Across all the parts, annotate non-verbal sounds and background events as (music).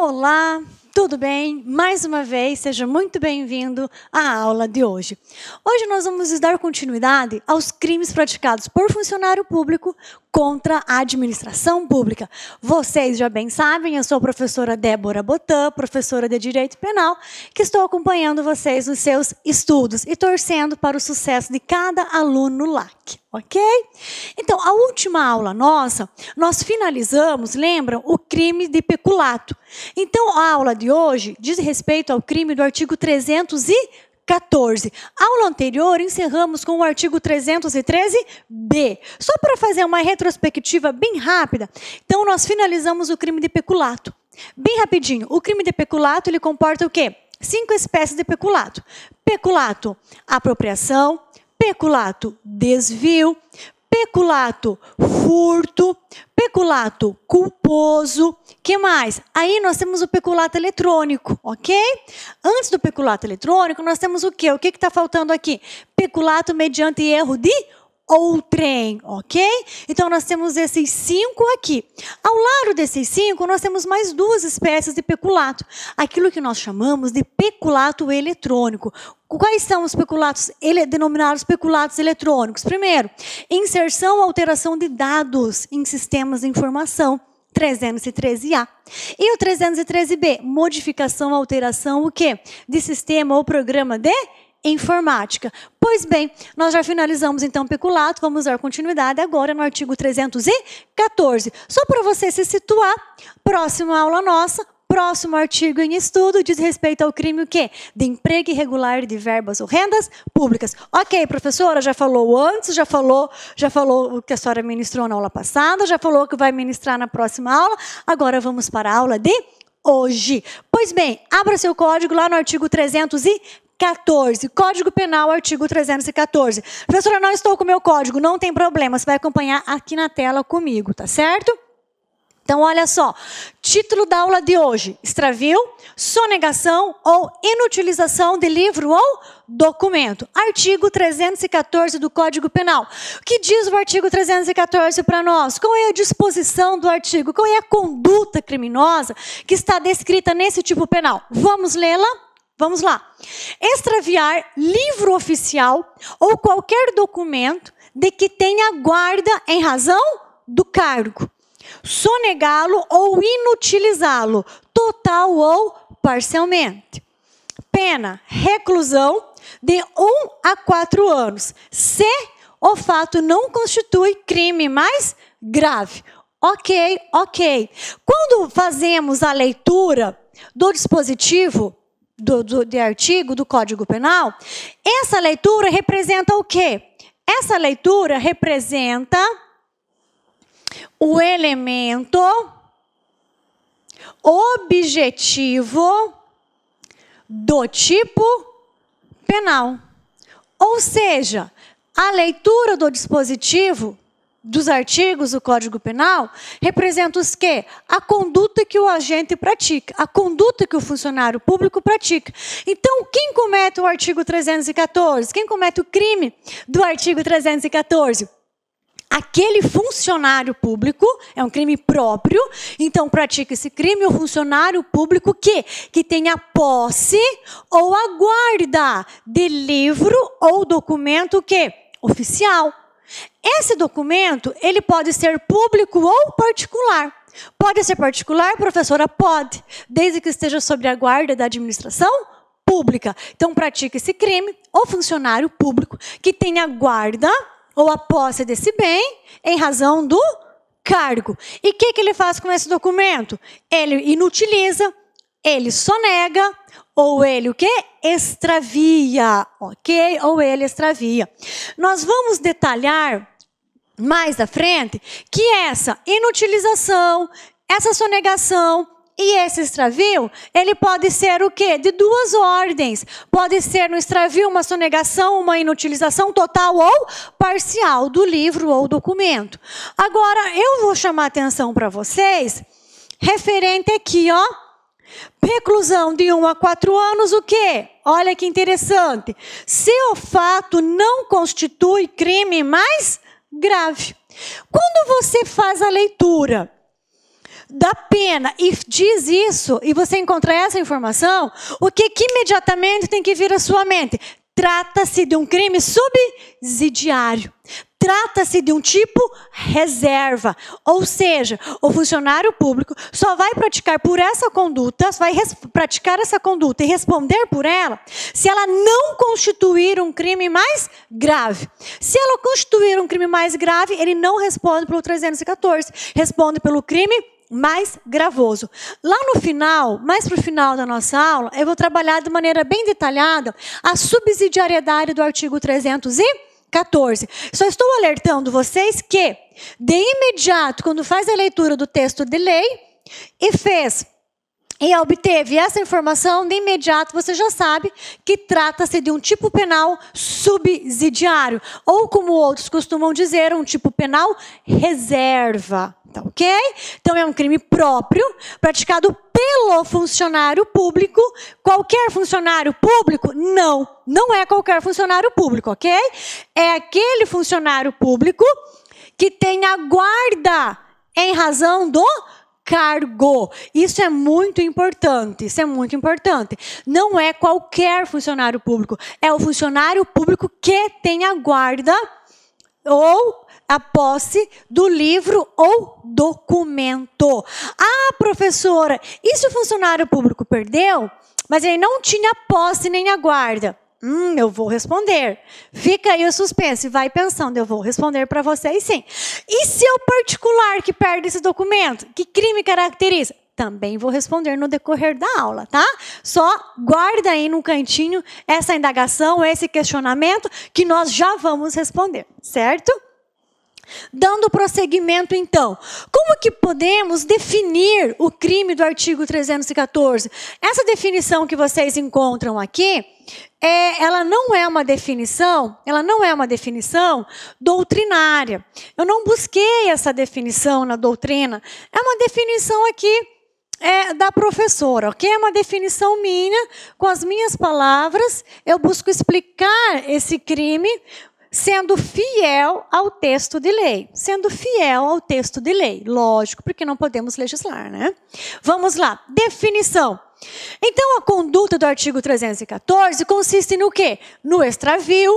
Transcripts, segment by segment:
Olá, tudo bem? Mais uma vez, seja muito bem-vindo à aula de hoje. Hoje nós vamos dar continuidade aos crimes praticados por funcionário público contra a administração pública. Vocês já bem sabem, eu sou a professora Débora Botan, professora de Direito Penal, que estou acompanhando vocês nos seus estudos e torcendo para o sucesso de cada aluno lá ok? Então, a última aula nossa, nós finalizamos, lembram, o crime de peculato. Então, a aula de hoje diz respeito ao crime do artigo 314. A Aula anterior encerramos com o artigo 313b. Só para fazer uma retrospectiva bem rápida, então nós finalizamos o crime de peculato. Bem rapidinho, o crime de peculato ele comporta o quê? Cinco espécies de peculato. Peculato, apropriação, peculato, desvio, peculato, furto, peculato culposo. Que mais? Aí nós temos o peculato eletrônico, ok? Antes do peculato eletrônico, nós temos o quê? O que está faltando aqui? Peculato mediante erro de outrem, ok? Então nós temos esses cinco aqui. Ao lado desses cinco, nós temos mais duas espécies de peculato, aquilo que nós chamamos de peculato eletrônico. Quais são os peculatos ele, denominados peculatos eletrônicos? Primeiro, inserção ou alteração de dados em sistemas de informação. 313A. E o 313B, modificação, alteração, o quê? De sistema ou programa de informática. Pois bem, nós já finalizamos então o peculato, vamos dar continuidade agora no artigo 314. Só para você se situar, próxima aula nossa, próximo artigo em estudo diz respeito ao crime o quê? De emprego irregular de verbas ou rendas públicas. Ok, professora, já falou antes, já falou, já falou o que a senhora ministrou na aula passada, já falou o que vai ministrar na próxima aula. Agora vamos para a aula de hoje. Pois bem, abra seu código lá no artigo 314. 14, Código Penal, artigo 314. Professora, não estou com o meu código, não tem problema, você vai acompanhar aqui na tela comigo, tá certo? Então, olha só, título da aula de hoje: extravio, sonegação ou inutilização de livro ou documento. Artigo 314 do Código Penal. O que diz o artigo 314 para nós? Qual é a disposição do artigo? Qual é a conduta criminosa que está descrita nesse tipo penal? Vamos lê-la? Vamos lá. Extraviar livro oficial ou qualquer documento de que tenha guarda em razão do cargo. Sonegá-lo ou inutilizá-lo, total ou parcialmente. Pena: reclusão de 1 um a 4 anos, se o fato não constitui crime mais grave. Ok, ok. Quando fazemos a leitura do dispositivo, do, do, de artigo do Código Penal, essa leitura representa o quê? Essa leitura representa o elemento objetivo do tipo penal. Ou seja, a leitura do dispositivo dos artigos do Código Penal representa os quê? A conduta que o agente pratica, a conduta que o funcionário público pratica. Então, quem comete o artigo 314? Quem comete o crime do artigo 314? aquele funcionário público, é um crime próprio, então pratica esse crime o funcionário público que, que tenha posse ou aguarda de livro ou documento que oficial, esse documento, ele pode ser público ou particular. Pode ser particular, professora? Pode, desde que esteja sobre a guarda da administração pública. Então, pratica esse crime o funcionário público que tenha guarda ou a posse desse bem em razão do cargo. E o que, que ele faz com esse documento? Ele inutiliza, ele sonega, ou ele o quê? Extravia, ok? Ou ele extravia. Nós vamos detalhar mais à frente que essa inutilização, essa sonegação e esse extravio, ele pode ser o quê? De duas ordens. Pode ser no extravio uma sonegação, uma inutilização total ou parcial do livro ou documento. Agora, eu vou chamar atenção para vocês referente aqui, ó, Reclusão de 1 um a 4 anos, o quê? Olha que interessante. Se o fato não constitui crime, mas grave. Quando você faz a leitura da pena e diz isso, e você encontra essa informação, o que, que imediatamente tem que vir à sua mente? Trata-se de um crime subsidiário. Trata-se de um tipo reserva, ou seja, o funcionário público só vai praticar por essa conduta, vai praticar essa conduta e responder por ela, se ela não constituir um crime mais grave. Se ela constituir um crime mais grave, ele não responde pelo 314, responde pelo crime mais gravoso. Lá no final, mais para o final da nossa aula, eu vou trabalhar de maneira bem detalhada a subsidiariedade do artigo 314. 14. Só estou alertando vocês que, de imediato, quando faz a leitura do texto de lei e fez e obteve essa informação, de imediato você já sabe que trata-se de um tipo penal subsidiário, ou como outros costumam dizer, um tipo penal reserva. Tá ok? Então é um crime próprio, praticado pelo funcionário público. Qualquer funcionário público? Não, não é qualquer funcionário público, ok? É aquele funcionário público que tem a guarda em razão do cargo. Isso é muito importante, isso é muito importante. Não é qualquer funcionário público, é o funcionário público que tem a guarda ou a posse do livro ou documento. Ah, professora, e se o funcionário público perdeu, mas ele não tinha posse nem a guarda? Hum, eu vou responder. Fica aí o suspense, vai pensando, eu vou responder para vocês sim. E se é o particular que perde esse documento? Que crime caracteriza? Também vou responder no decorrer da aula, tá? Só guarda aí no cantinho essa indagação, esse questionamento que nós já vamos responder, certo? Dando prosseguimento, então, como que podemos definir o crime do artigo 314? Essa definição que vocês encontram aqui, é, ela não é uma definição, ela não é uma definição doutrinária. Eu não busquei essa definição na doutrina. É uma definição aqui é, da professora, ok? É uma definição minha, com as minhas palavras, eu busco explicar esse crime sendo fiel ao texto de lei. Sendo fiel ao texto de lei, lógico, porque não podemos legislar, né? Vamos lá, definição. Então, a conduta do artigo 314 consiste no quê? No extravio.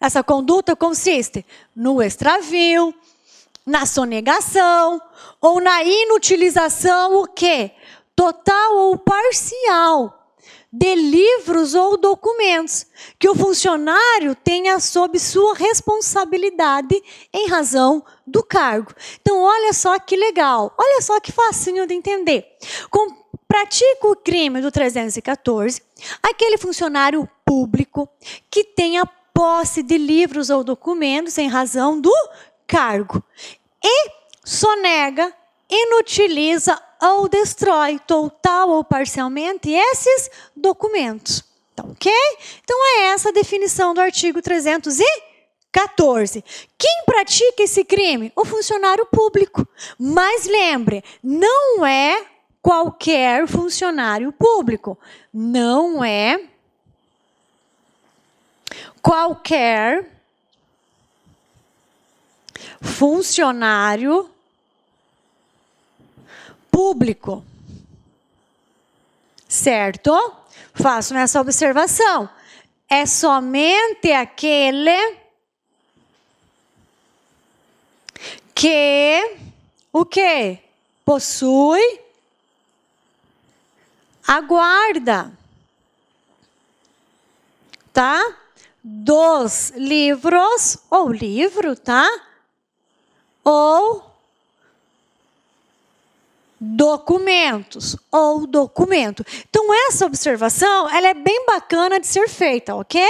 Essa conduta consiste no extravio, na sonegação ou na inutilização o quê? Total ou parcial de livros ou documentos que o funcionário tenha sob sua responsabilidade em razão do cargo. Então, olha só que legal, olha só que facinho de entender. Com, pratica o crime do 314 aquele funcionário público que tenha posse de livros ou documentos em razão do cargo e sonega, inutiliza ou destrói total ou parcialmente esses documentos. Tá ok? Então é essa a definição do artigo 314. Quem pratica esse crime? O funcionário público. Mas lembre, não é qualquer funcionário público. Não é qualquer funcionário público público. Certo? Faço essa observação. É somente aquele que o que possui aguarda, tá? Dos livros ou livro, tá? Ou documentos ou documento. Então essa observação, ela é bem bacana de ser feita, OK?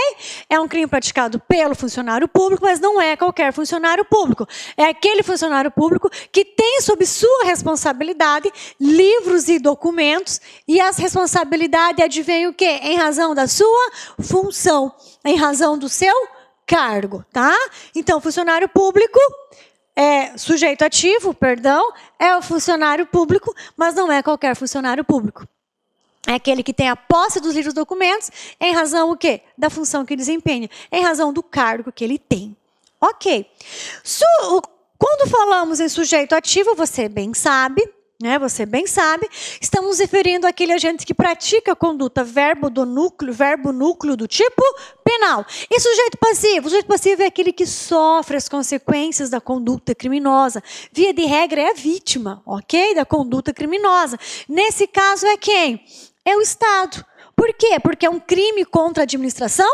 É um crime praticado pelo funcionário público, mas não é qualquer funcionário público. É aquele funcionário público que tem sob sua responsabilidade livros e documentos e as responsabilidades advém o quê? Em razão da sua função, em razão do seu cargo, tá? Então funcionário público é, sujeito ativo, perdão, é o funcionário público, mas não é qualquer funcionário público. É aquele que tem a posse dos livros documentos em razão o quê? Da função que desempenha, em razão do cargo que ele tem. Ok. Su quando falamos em sujeito ativo, você bem sabe, né? Você bem sabe, estamos referindo aquele agente que pratica a conduta verbo do núcleo, verbo núcleo do tipo penal. E sujeito passivo? O sujeito passivo é aquele que sofre as consequências da conduta criminosa. Via de regra é a vítima, ok? Da conduta criminosa. Nesse caso é quem? É o Estado. Por quê? Porque é um crime contra a administração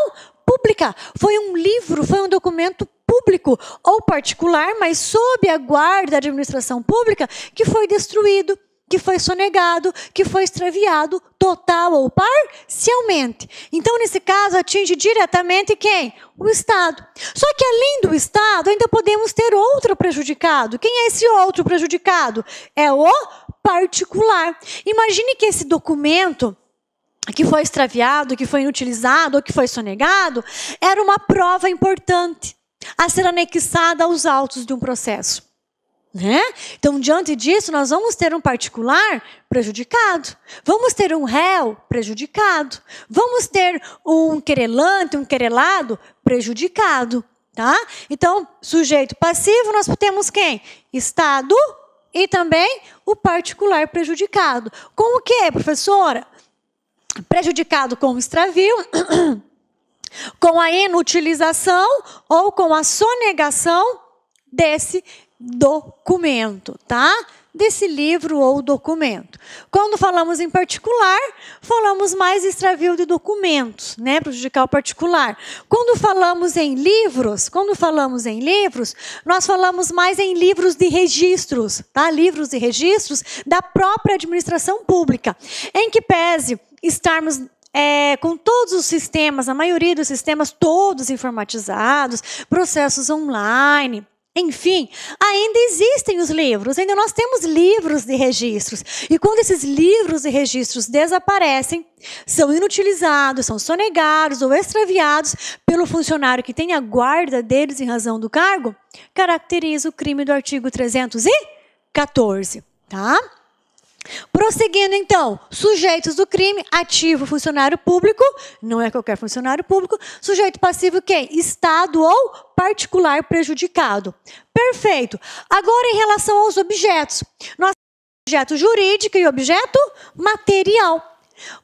pública. Foi um livro, foi um documento público ou particular, mas sob a guarda da administração pública, que foi destruído, que foi sonegado, que foi extraviado, total ou parcialmente. Então, nesse caso, atinge diretamente quem? O Estado. Só que além do Estado, ainda podemos ter outro prejudicado. Quem é esse outro prejudicado? É o particular. Imagine que esse documento que foi extraviado, que foi inutilizado ou que foi sonegado, era uma prova importante a ser anexada aos autos de um processo. Né? Então, diante disso, nós vamos ter um particular prejudicado, vamos ter um réu prejudicado, vamos ter um querelante, um querelado prejudicado. Tá? Então, sujeito passivo, nós temos quem? Estado e também o particular prejudicado. Com o que, professora? Prejudicado com extravio. (clears throat) com a inutilização ou com a sonegação desse documento, tá? Desse livro ou documento. Quando falamos em particular, falamos mais extravio de documentos, né? Prejudicar o particular. Quando falamos em livros, quando falamos em livros, nós falamos mais em livros de registros, tá? Livros de registros da própria administração pública, em que pese estarmos é, com todos os sistemas, a maioria dos sistemas, todos informatizados, processos online. Enfim, ainda existem os livros, ainda nós temos livros de registros. E quando esses livros de registros desaparecem, são inutilizados, são sonegados ou extraviados pelo funcionário que tem a guarda deles em razão do cargo, caracteriza o crime do artigo 314, tá? Prosseguindo então, sujeitos do crime, ativo funcionário público, não é qualquer funcionário público, sujeito passivo quem? É Estado ou particular prejudicado. Perfeito. Agora em relação aos objetos, nós temos objeto jurídico e objeto material.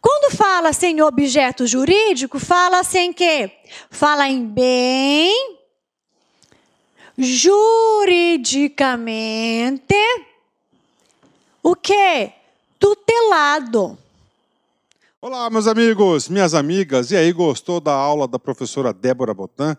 Quando fala-se em objeto jurídico, fala-se em quê? Fala em bem juridicamente o quê? Tutelado. Olá, meus amigos, minhas amigas. E aí, gostou da aula da professora Débora Botan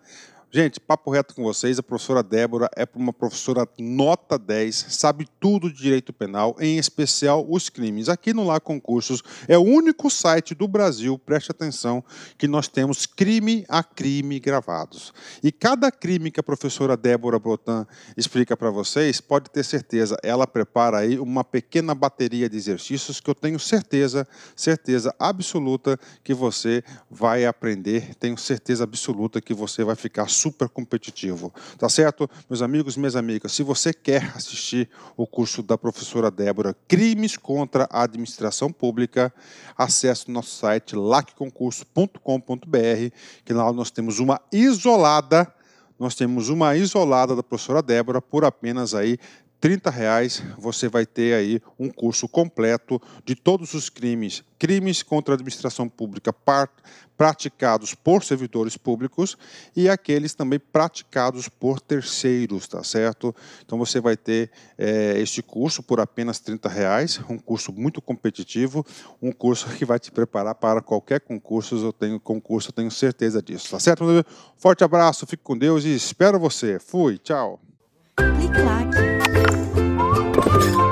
Gente, papo reto com vocês, a professora Débora é uma professora nota 10, sabe tudo de direito penal, em especial os crimes. Aqui no Lá Concursos é o único site do Brasil, preste atenção, que nós temos crime a crime gravados. E cada crime que a professora Débora Botan explica para vocês, pode ter certeza, ela prepara aí uma pequena bateria de exercícios que eu tenho certeza, certeza absoluta que você vai aprender, tenho certeza absoluta que você vai ficar super competitivo. Tá certo? Meus amigos, minhas amigas, se você quer assistir o curso da professora Débora Crimes contra a Administração Pública, acesse nosso site lacconcurso.com.br, que lá nós temos uma isolada nós temos uma isolada da professora Débora por apenas aí 30 reais você vai ter aí um curso completo de todos os crimes, crimes contra a administração pública praticados por servidores públicos e aqueles também praticados por terceiros, tá certo? Então você vai ter é, eh, este curso por apenas 30 reais, um curso muito competitivo, um curso que vai te preparar para qualquer concurso, eu tenho concurso, eu tenho certeza disso, tá certo? Forte abraço, fique com Deus e espero você. Fui, tchau. Thank you.